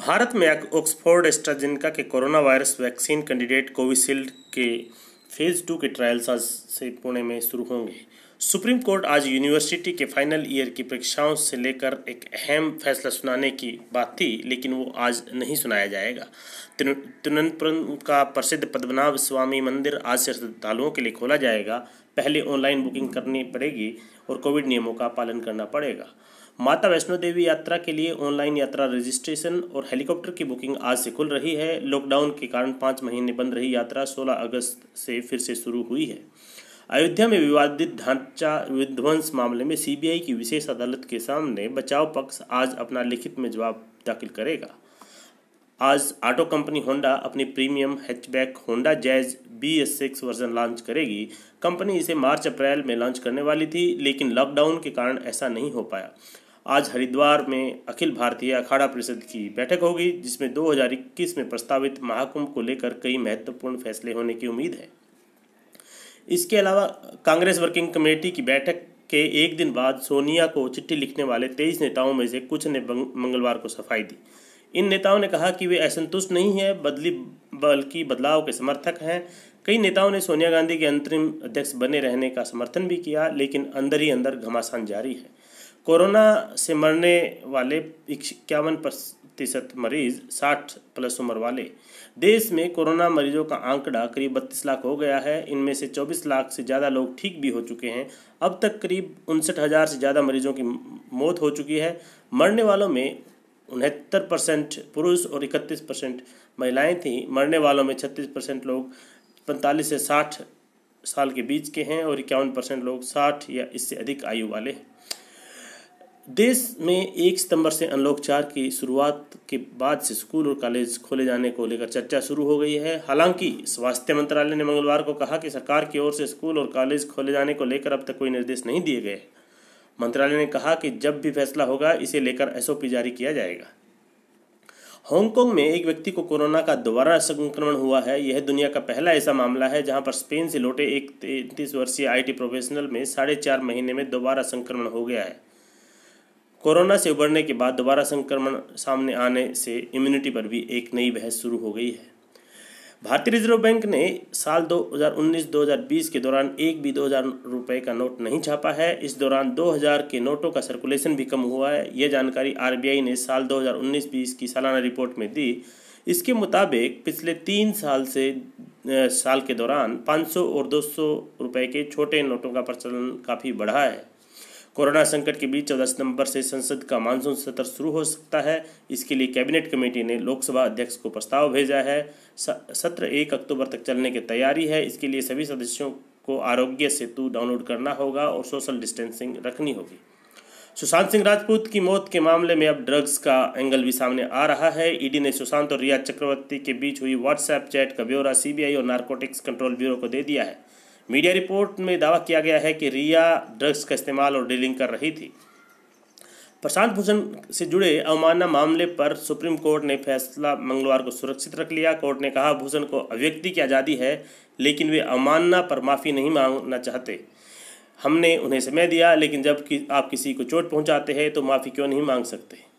भारत में Oxford AstraZeneca के corona virus vaccine candidate Covishield के फेज़ टू के ट्रायल्स आज से पुणे में शुरू होंगे सुप्रीम कोर्ट आज यूनिवर्सिटी के फाइनल ईयर की परीक्षाओं से लेकर एक अहम फैसला सुनाने की बात थी लेकिन वो आज नहीं सुनाया जाएगा तिरुवनंतपुरम का प्रसिद्ध पद्मनाभ स्वामी मंदिर आज से श्रद्धालुओं के लिए खोला जाएगा पहले ऑनलाइन बुकिंग करनी पड़ेगी और कोविड नियमों का पालन करना पड़ेगा माता वैष्णो देवी यात्रा के लिए ऑनलाइन यात्रा रजिस्ट्रेशन और हेलीकॉप्टर की बुकिंग आज से खुल रही है लॉकडाउन के कारण पाँच महीने बंद रही यात्रा सोलह अगस्त से फिर से शुरू हुई है अयोध्या में विवादित ढांचा विध्वंस मामले में सीबीआई की विशेष अदालत के सामने बचाव पक्ष आज अपना लिखित में जवाब दाखिल करेगा आज ऑटो कंपनी होंडा अपनी premium hatchback Honda Jazz B S six version launch करेगी कंपनी इसे मार्च अप्रैल में लॉन्च करने वाली थी लेकिन लॉकडाउन के कारण ऐसा नहीं हो पाया आज हरिद्वार में अखिल भारतीय अखाड़ा परिषद की बैठक होगी जिसमें 2021 में प्रस्तावित महाकुंभ को लेकर कई महत्वपूर्ण फैसले होने की उम्मीद है इसके अलावा कांग्रेस वर्किंग कमेटी की बैठक के एक दिन बाद सोनिया को चिट्ठी लिखने वाले तेईस नेताओं में से कुछ ने मंगलवार को सफाई दी इन नेताओं ने कहा कि वे असंतुष्ट नहीं हैं बदली बल्कि बदलाव के समर्थक हैं कई नेताओं ने सोनिया गांधी के अंतरिम अध्यक्ष बने रहने का समर्थन भी किया लेकिन अंदर ही अंदर घमासान जारी है कोरोना से मरने वाले इक्यावन प्रतिशत मरीज 60 प्लस उम्र वाले देश में कोरोना मरीजों का आंकड़ा करीब 32 लाख हो गया है इनमें से 24 लाख से ज़्यादा लोग ठीक भी हो चुके हैं अब तक करीब उनसठ हज़ार से ज़्यादा मरीजों की मौत हो चुकी है मरने वालों में उनहत्तर परसेंट पुरुष और इकतीस परसेंट महिलाएँ थीं मरने वालों में छत्तीस परसेंट लोग पैंतालीस से साठ साल के बीच के हैं और इक्यावन परसेंट लोग साठ या इससे अधिक आयु वाले हैं देश में एक सितंबर से अनलॉक चार की शुरुआत के बाद से स्कूल और कॉलेज खोले जाने को लेकर चर्चा शुरू हो गई है हालांकि स्वास्थ्य मंत्रालय ने मंगलवार को कहा कि सरकार की ओर से स्कूल और कॉलेज खोले जाने को लेकर अब तक कोई निर्देश नहीं दिए गए मंत्रालय ने कहा कि जब भी फैसला होगा इसे लेकर एसओपी जारी किया जाएगा हांगकांग में एक व्यक्ति को कोरोना का दोबारा संक्रमण हुआ है यह दुनिया का पहला ऐसा मामला है जहां पर स्पेन से लौटे एक तैंतीस वर्षीय आईटी प्रोफेशनल में साढ़े चार महीने में दोबारा संक्रमण हो गया है कोरोना से उबरने के बाद दोबारा संक्रमण सामने आने से इम्यूनिटी पर भी एक नई बहस शुरू हो गई है भारतीय रिजर्व बैंक ने साल 2019-2020 के दौरान एक भी दो हजार का नोट नहीं छापा है इस दौरान 2000 के नोटों का सर्कुलेशन भी कम हुआ है यह जानकारी आर ने साल 2019-20 की सालाना रिपोर्ट में दी इसके मुताबिक पिछले तीन साल से साल के दौरान 500 और 200 रुपए के छोटे नोटों का प्रचलन काफ़ी बढ़ा है कोरोना संकट के बीच चौदह सितंबर से संसद का मानसून सत्र शुरू हो सकता है इसके लिए कैबिनेट कमेटी ने लोकसभा अध्यक्ष को प्रस्ताव भेजा है सत्र एक अक्टूबर तक चलने की तैयारी है इसके लिए सभी सदस्यों को आरोग्य सेतु डाउनलोड करना होगा और सोशल डिस्टेंसिंग रखनी होगी सुशांत सिंह राजपूत की मौत के मामले में अब ड्रग्स का एंगल भी सामने आ रहा है ईडी ने सुशांत और रिया चक्रवर्ती के बीच हुई व्हाट्सएप चैट का ब्यौरा सीबीआई और नारकोटिक्स कंट्रोल ब्यूरो को दे दिया है मीडिया रिपोर्ट में दावा किया गया है कि रिया ड्रग्स का इस्तेमाल और डीलिंग कर रही थी प्रशांत भूषण से जुड़े अवमानना मामले पर सुप्रीम कोर्ट ने फैसला मंगलवार को सुरक्षित रख लिया कोर्ट ने कहा भूषण को अभिव्यक्ति की आज़ादी है लेकिन वे अवमानना पर माफ़ी नहीं मांगना चाहते हमने उन्हें समय दिया लेकिन जब कि आप किसी को चोट पहुंचाते हैं तो माफ़ी क्यों नहीं मांग सकते